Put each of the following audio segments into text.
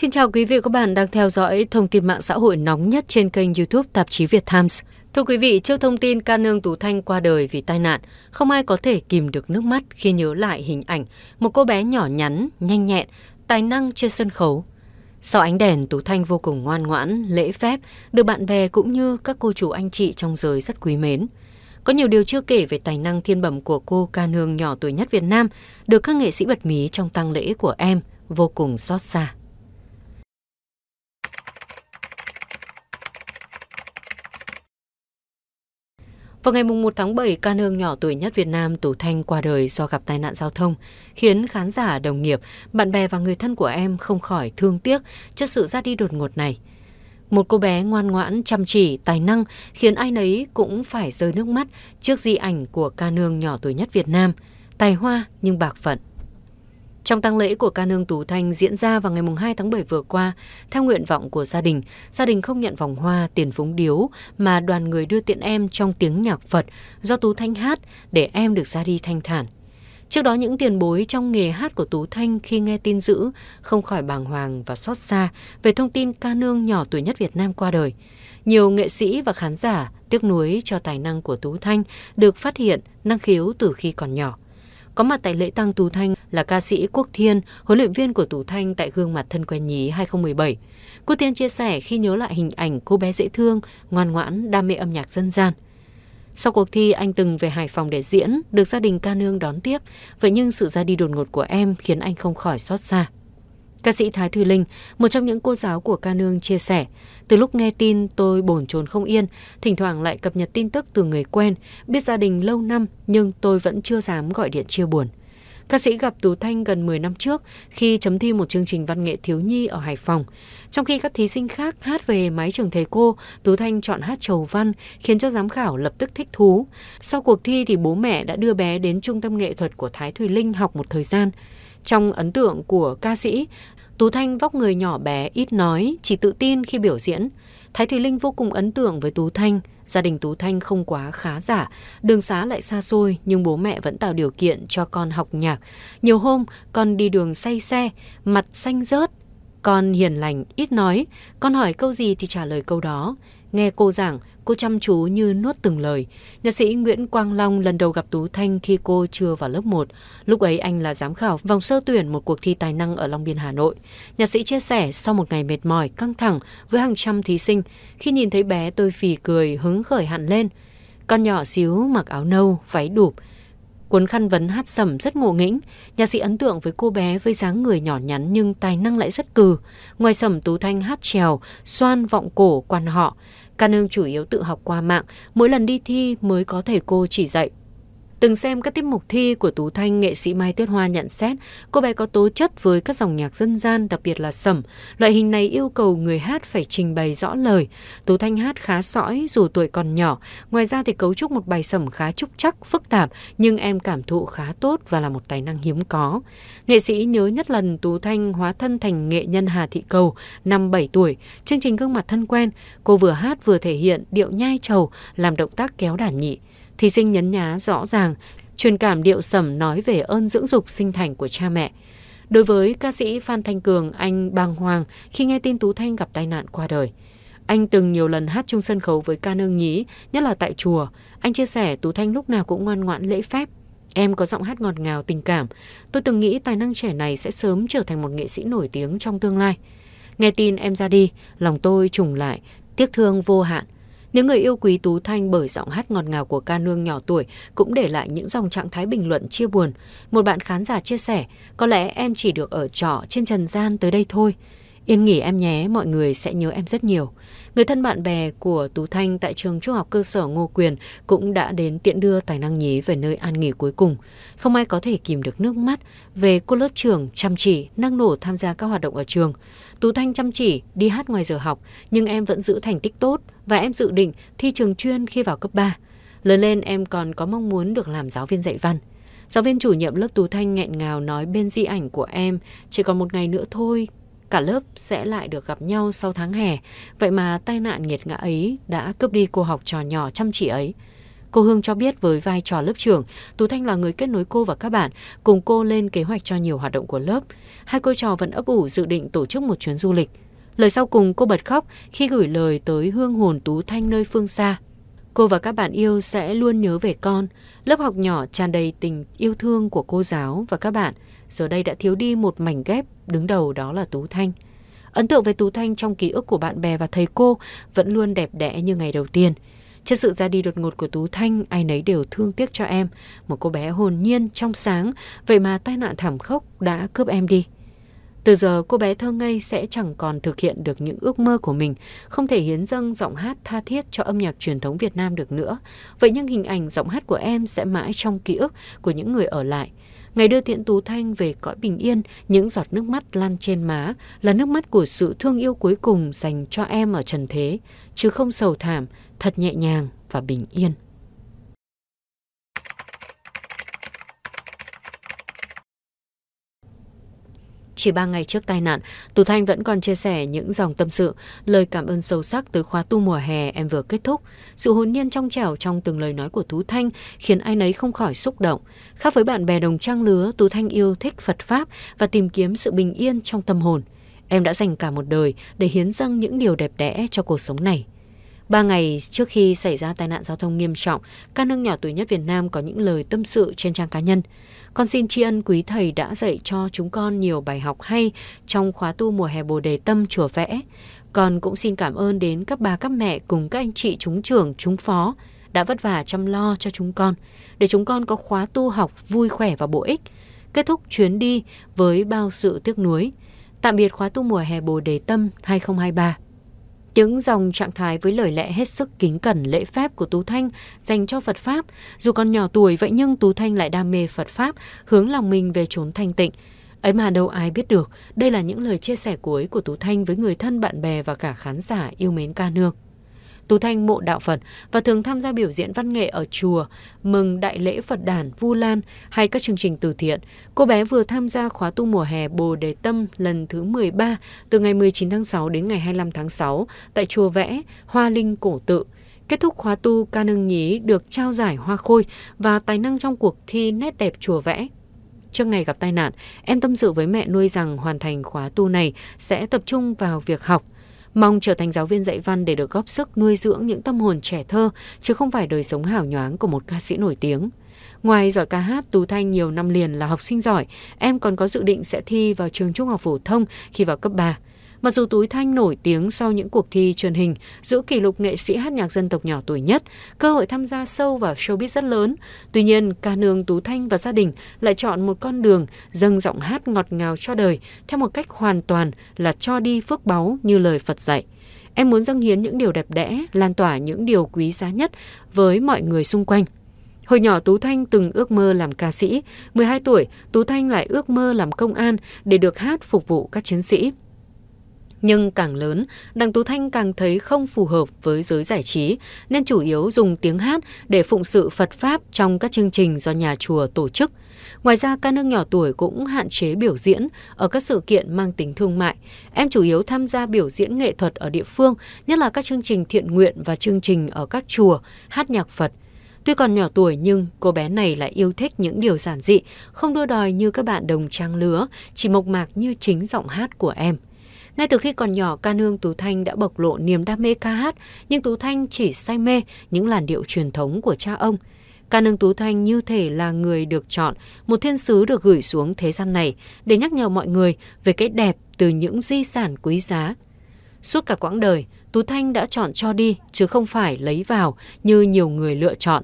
Xin chào quý vị và các bạn đang theo dõi thông tin mạng xã hội nóng nhất trên kênh YouTube tạp chí Việt Times. Thưa quý vị, trước thông tin ca nương Tú Thanh qua đời vì tai nạn, không ai có thể kìm được nước mắt khi nhớ lại hình ảnh một cô bé nhỏ nhắn, nhanh nhẹn, tài năng trên sân khấu. Sau ánh đèn, Tú Thanh vô cùng ngoan ngoãn, lễ phép, được bạn bè cũng như các cô chú anh chị trong giới rất quý mến. Có nhiều điều chưa kể về tài năng thiên bẩm của cô ca nương nhỏ tuổi nhất Việt Nam được các nghệ sĩ bật mí trong tang lễ của em vô cùng xót xa. Vào ngày 1 tháng 7, ca nương nhỏ tuổi nhất Việt Nam Tú Thanh qua đời do gặp tai nạn giao thông, khiến khán giả, đồng nghiệp, bạn bè và người thân của em không khỏi thương tiếc trước sự ra đi đột ngột này. Một cô bé ngoan ngoãn, chăm chỉ, tài năng khiến ai nấy cũng phải rơi nước mắt trước di ảnh của ca nương nhỏ tuổi nhất Việt Nam, tài hoa nhưng bạc phận. Trong tang lễ của ca nương Tú Thanh diễn ra vào ngày 2 tháng 7 vừa qua, theo nguyện vọng của gia đình, gia đình không nhận vòng hoa, tiền phúng điếu mà đoàn người đưa tiện em trong tiếng nhạc Phật do Tú Thanh hát để em được ra đi thanh thản. Trước đó những tiền bối trong nghề hát của Tú Thanh khi nghe tin dữ không khỏi bàng hoàng và xót xa về thông tin ca nương nhỏ tuổi nhất Việt Nam qua đời. Nhiều nghệ sĩ và khán giả tiếc nuối cho tài năng của Tú Thanh được phát hiện năng khiếu từ khi còn nhỏ. Có mặt tại lễ tang Tú Thanh, là ca sĩ Quốc Thiên, huấn luyện viên của Tú Thanh tại gương mặt thân quen nhí 2017. Quốc Thiên chia sẻ khi nhớ lại hình ảnh cô bé dễ thương, ngoan ngoãn, đam mê âm nhạc dân gian. Sau cuộc thi, anh từng về Hải Phòng để diễn, được gia đình ca nương đón tiếp. Vậy nhưng sự ra đi đột ngột của em khiến anh không khỏi xót xa. Ca sĩ Thái Thùy Linh, một trong những cô giáo của ca nương chia sẻ, từ lúc nghe tin tôi bồn chồn không yên, thỉnh thoảng lại cập nhật tin tức từ người quen, biết gia đình lâu năm nhưng tôi vẫn chưa dám gọi điện chia buồn. Ca sĩ gặp Tú Thanh gần 10 năm trước khi chấm thi một chương trình văn nghệ thiếu nhi ở Hải Phòng. Trong khi các thí sinh khác hát về mái trường thầy cô, Tú Thanh chọn hát chầu văn khiến cho giám khảo lập tức thích thú. Sau cuộc thi thì bố mẹ đã đưa bé đến trung tâm nghệ thuật của Thái Thùy Linh học một thời gian. Trong ấn tượng của ca sĩ, Tú Thanh vóc người nhỏ bé, ít nói, chỉ tự tin khi biểu diễn. Thái Thùy Linh vô cùng ấn tượng với Tú Thanh. Gia đình Tú Thanh không quá khá giả, đường xá lại xa xôi nhưng bố mẹ vẫn tạo điều kiện cho con học nhạc. Nhiều hôm con đi đường say xe, mặt xanh rớt. Con hiền lành, ít nói, con hỏi câu gì thì trả lời câu đó. Nghe cô giảng, cô chăm chú như nuốt từng lời. Nhạc sĩ Nguyễn Quang Long lần đầu gặp Tú Thanh khi cô chưa vào lớp 1. Lúc ấy anh là giám khảo vòng sơ tuyển một cuộc thi tài năng ở Long Biên, Hà Nội. Nhạc sĩ chia sẻ sau một ngày mệt mỏi, căng thẳng với hàng trăm thí sinh, khi nhìn thấy bé tôi phì cười hứng khởi hẳn lên. Con nhỏ xíu mặc áo nâu, váy đụp, Cuốn khăn vấn hát sẩm rất ngộ nghĩnh, nhạc sĩ ấn tượng với cô bé với dáng người nhỏ nhắn nhưng tài năng lại rất cừ. Ngoài sẩm Tú Thanh hát trèo, xoan vọng cổ quan họ, ca nương chủ yếu tự học qua mạng, mỗi lần đi thi mới có thầy cô chỉ dạy từng xem các tiết mục thi của Tú Thanh, nghệ sĩ Mai Tuyết Hoa nhận xét cô bé có tố chất với các dòng nhạc dân gian, đặc biệt là sẩm. Loại hình này yêu cầu người hát phải trình bày rõ lời. Tú Thanh hát khá sõi dù tuổi còn nhỏ. Ngoài ra thì cấu trúc một bài sẩm khá trúc chắc, phức tạp, nhưng em cảm thụ khá tốt và là một tài năng hiếm có. Nghệ sĩ nhớ nhất lần Tú Thanh hóa thân thành nghệ nhân Hà Thị Cầu, năm 7 tuổi. Chương trình gương mặt thân quen, cô vừa hát vừa thể hiện điệu nhai trầu, làm động tác kéo đàn nhị. Thí sinh nhấn nhá rõ ràng, truyền cảm điệu sẩm nói về ơn dưỡng dục sinh thành của cha mẹ. Đối với ca sĩ Phan Thanh Cường, anh bàng hoàng khi nghe tin Tú Thanh gặp tai nạn qua đời. Anh từng nhiều lần hát chung sân khấu với ca nương nhí, nhất là tại chùa. Anh chia sẻ Tú Thanh lúc nào cũng ngoan ngoãn lễ phép. Em có giọng hát ngọt ngào tình cảm. Tôi từng nghĩ tài năng trẻ này sẽ sớm trở thành một nghệ sĩ nổi tiếng trong tương lai. Nghe tin em ra đi, lòng tôi trùng lại, tiếc thương vô hạn. Những người yêu quý Tú Thanh bởi giọng hát ngọt ngào của ca nương nhỏ tuổi cũng để lại những dòng trạng thái bình luận chia buồn. Một bạn khán giả chia sẻ, có lẽ em chỉ được ở trọ trên trần gian tới đây thôi. Yên nghỉ em nhé, mọi người sẽ nhớ em rất nhiều. Người thân bạn bè của Tú Thanh tại trường trung học cơ sở Ngô Quyền cũng đã đến tiện đưa tài năng nhí về nơi an nghỉ cuối cùng. Không ai có thể kìm được nước mắt về cô lớp trường chăm chỉ, năng nổ tham gia các hoạt động ở trường. Tú Thanh chăm chỉ, đi hát ngoài giờ học, nhưng em vẫn giữ thành tích tốt và em dự định thi trường chuyên khi vào cấp 3. Lớn lên em còn có mong muốn được làm giáo viên dạy văn. Giáo viên chủ nhiệm lớp Tú Thanh nghẹn ngào nói bên di ảnh của em, chỉ còn một ngày nữa thôi, Cả lớp sẽ lại được gặp nhau sau tháng hè. Vậy mà tai nạn nghiệt ngã ấy đã cướp đi cô học trò nhỏ chăm chỉ ấy. Cô Hương cho biết với vai trò lớp trưởng, Tú Thanh là người kết nối cô và các bạn, cùng cô lên kế hoạch cho nhiều hoạt động của lớp. Hai cô trò vẫn ấp ủ dự định tổ chức một chuyến du lịch. Lời sau cùng cô bật khóc khi gửi lời tới hương hồn Tú Thanh nơi phương xa. Cô và các bạn yêu sẽ luôn nhớ về con, lớp học nhỏ tràn đầy tình yêu thương của cô giáo và các bạn. Giờ đây đã thiếu đi một mảnh ghép, đứng đầu đó là Tú Thanh. Ấn tượng về Tú Thanh trong ký ức của bạn bè và thầy cô vẫn luôn đẹp đẽ như ngày đầu tiên. Trước sự ra đi đột ngột của Tú Thanh, ai nấy đều thương tiếc cho em. Một cô bé hồn nhiên, trong sáng, vậy mà tai nạn thảm khốc đã cướp em đi. Từ giờ cô bé thơ ngây sẽ chẳng còn thực hiện được những ước mơ của mình, không thể hiến dâng giọng hát tha thiết cho âm nhạc truyền thống Việt Nam được nữa. Vậy nhưng hình ảnh giọng hát của em sẽ mãi trong ký ức của những người ở lại. Ngày đưa Tiễn Tú Thanh về cõi bình yên, những giọt nước mắt lan trên má là nước mắt của sự thương yêu cuối cùng dành cho em ở trần thế, chứ không sầu thảm, thật nhẹ nhàng và bình yên. Chỉ 3 ngày trước tai nạn, Tú Thanh vẫn còn chia sẻ những dòng tâm sự, lời cảm ơn sâu sắc từ khóa tu mùa hè em vừa kết thúc. Sự hồn nhiên trong trẻo trong từng lời nói của Tú Thanh khiến ai nấy không khỏi xúc động. Khác với bạn bè đồng trang lứa, Tú Thanh yêu thích Phật Pháp và tìm kiếm sự bình yên trong tâm hồn. Em đã dành cả một đời để hiến dâng những điều đẹp đẽ cho cuộc sống này. Ba ngày trước khi xảy ra tai nạn giao thông nghiêm trọng, ca nương nhỏ tuổi nhất Việt Nam có những lời tâm sự trên trang cá nhân. Con xin tri ân quý thầy đã dạy cho chúng con nhiều bài học hay trong khóa tu mùa hè Bồ Đề Tâm Chùa Vẽ. Con cũng xin cảm ơn đến các bà các mẹ cùng các anh chị chúng trưởng, chúng phó đã vất vả chăm lo cho chúng con, để chúng con có khóa tu học vui khỏe và bổ ích, kết thúc chuyến đi với bao sự tiếc nuối. Tạm biệt khóa tu mùa hè Bồ Đề Tâm 2023. Những dòng trạng thái với lời lẽ hết sức kính cẩn lễ phép của Tú Thanh dành cho Phật Pháp, dù còn nhỏ tuổi vậy nhưng Tú Thanh lại đam mê Phật Pháp, hướng lòng mình về chốn thanh tịnh. Ấy mà đâu ai biết được, đây là những lời chia sẻ cuối của Tú Thanh với người thân bạn bè và cả khán giả yêu mến ca nương tu thanh mộ đạo Phật và thường tham gia biểu diễn văn nghệ ở chùa, mừng đại lễ Phật đàn Vu Lan hay các chương trình từ thiện. Cô bé vừa tham gia khóa tu mùa hè Bồ Đề Tâm lần thứ 13 từ ngày 19 tháng 6 đến ngày 25 tháng 6 tại chùa Vẽ, Hoa Linh Cổ Tự. Kết thúc khóa tu, ca nương nhí được trao giải hoa khôi và tài năng trong cuộc thi nét đẹp chùa vẽ Trước ngày gặp tai nạn, em tâm sự với mẹ nuôi rằng hoàn thành khóa tu này sẽ tập trung vào việc học mong trở thành giáo viên dạy văn để được góp sức nuôi dưỡng những tâm hồn trẻ thơ, chứ không phải đời sống hào nhoáng của một ca sĩ nổi tiếng. Ngoài giỏi ca hát, Tú Thanh nhiều năm liền là học sinh giỏi, em còn có dự định sẽ thi vào trường trung học phổ thông khi vào cấp 3. Mặc dù Túi Thanh nổi tiếng sau những cuộc thi truyền hình, giữ kỷ lục nghệ sĩ hát nhạc dân tộc nhỏ tuổi nhất, cơ hội tham gia sâu vào showbiz rất lớn. Tuy nhiên, ca nương Tú Thanh và gia đình lại chọn một con đường dâng giọng hát ngọt ngào cho đời theo một cách hoàn toàn là cho đi phước báu như lời Phật dạy. Em muốn dâng hiến những điều đẹp đẽ, lan tỏa những điều quý giá nhất với mọi người xung quanh. Hồi nhỏ Tú Thanh từng ước mơ làm ca sĩ, 12 tuổi Tú Thanh lại ước mơ làm công an để được hát phục vụ các chiến sĩ. Nhưng càng lớn, Đặng Tú Thanh càng thấy không phù hợp với giới giải trí, nên chủ yếu dùng tiếng hát để phụng sự Phật Pháp trong các chương trình do nhà chùa tổ chức. Ngoài ra, ca nương nhỏ tuổi cũng hạn chế biểu diễn ở các sự kiện mang tính thương mại. Em chủ yếu tham gia biểu diễn nghệ thuật ở địa phương, nhất là các chương trình thiện nguyện và chương trình ở các chùa, hát nhạc Phật. Tuy còn nhỏ tuổi nhưng cô bé này lại yêu thích những điều giản dị, không đua đòi như các bạn đồng trang lứa, chỉ mộc mạc như chính giọng hát của em. Ngay từ khi còn nhỏ, ca nương Tú Thanh đã bộc lộ niềm đam mê ca hát, nhưng Tú Thanh chỉ say mê những làn điệu truyền thống của cha ông. Ca nương Tú Thanh như thể là người được chọn, một thiên sứ được gửi xuống thế gian này để nhắc nhở mọi người về cái đẹp từ những di sản quý giá. Suốt cả quãng đời, Tú Thanh đã chọn cho đi chứ không phải lấy vào như nhiều người lựa chọn.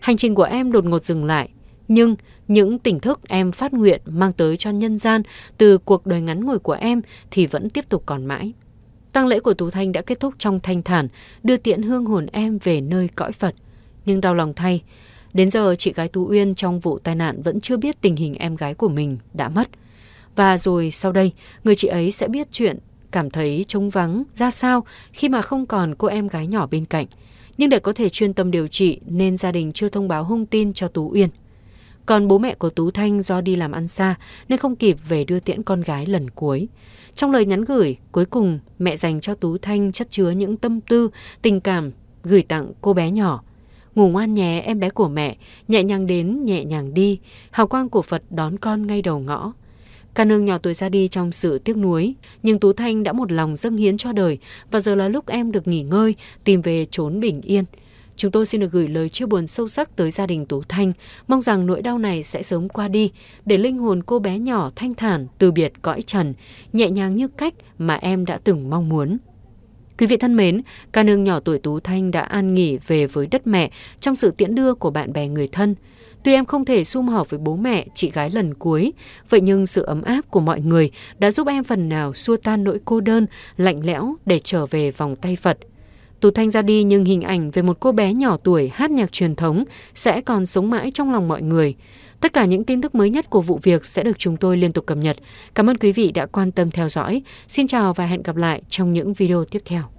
Hành trình của em đột ngột dừng lại, nhưng những tỉnh thức em phát nguyện mang tới cho nhân gian từ cuộc đời ngắn ngủi của em thì vẫn tiếp tục còn mãi. Tang lễ của Tú Thanh đã kết thúc trong thanh thản, đưa tiễn hương hồn em về nơi cõi Phật. Nhưng đau lòng thay, đến giờ chị gái Tú Uyên trong vụ tai nạn vẫn chưa biết tình hình em gái của mình đã mất. Và rồi sau đây, người chị ấy sẽ biết chuyện, cảm thấy trống vắng ra sao khi mà không còn cô em gái nhỏ bên cạnh. Nhưng để có thể chuyên tâm điều trị nên gia đình chưa thông báo hung tin cho Tú Uyên. Còn bố mẹ của Tú Thanh do đi làm ăn xa nên không kịp về đưa tiễn con gái lần cuối. Trong lời nhắn gửi, cuối cùng mẹ dành cho Tú Thanh chất chứa những tâm tư, tình cảm gửi tặng cô bé nhỏ. Ngủ ngoan nhé em bé của mẹ, nhẹ nhàng đến, nhẹ nhàng đi, hào quang của Phật đón con ngay đầu ngõ. ca nương nhỏ tuổi ra đi trong sự tiếc nuối, nhưng Tú Thanh đã một lòng dâng hiến cho đời và giờ là lúc em được nghỉ ngơi, tìm về trốn bình yên. Chúng tôi xin được gửi lời chia buồn sâu sắc tới gia đình Tú Thanh, mong rằng nỗi đau này sẽ sớm qua đi để linh hồn cô bé nhỏ thanh thản từ biệt cõi trần, nhẹ nhàng như cách mà em đã từng mong muốn. Quý vị thân mến, ca nương nhỏ tuổi Tú Thanh đã an nghỉ về với đất mẹ trong sự tiễn đưa của bạn bè người thân. Tuy em không thể sum họp với bố mẹ, chị gái lần cuối, vậy nhưng sự ấm áp của mọi người đã giúp em phần nào xua tan nỗi cô đơn, lạnh lẽo để trở về vòng tay Phật. Tú Thanh ra đi nhưng hình ảnh về một cô bé nhỏ tuổi hát nhạc truyền thống sẽ còn sống mãi trong lòng mọi người. Tất cả những tin tức mới nhất của vụ việc sẽ được chúng tôi liên tục cập nhật. Cảm ơn quý vị đã quan tâm theo dõi. Xin chào và hẹn gặp lại trong những video tiếp theo.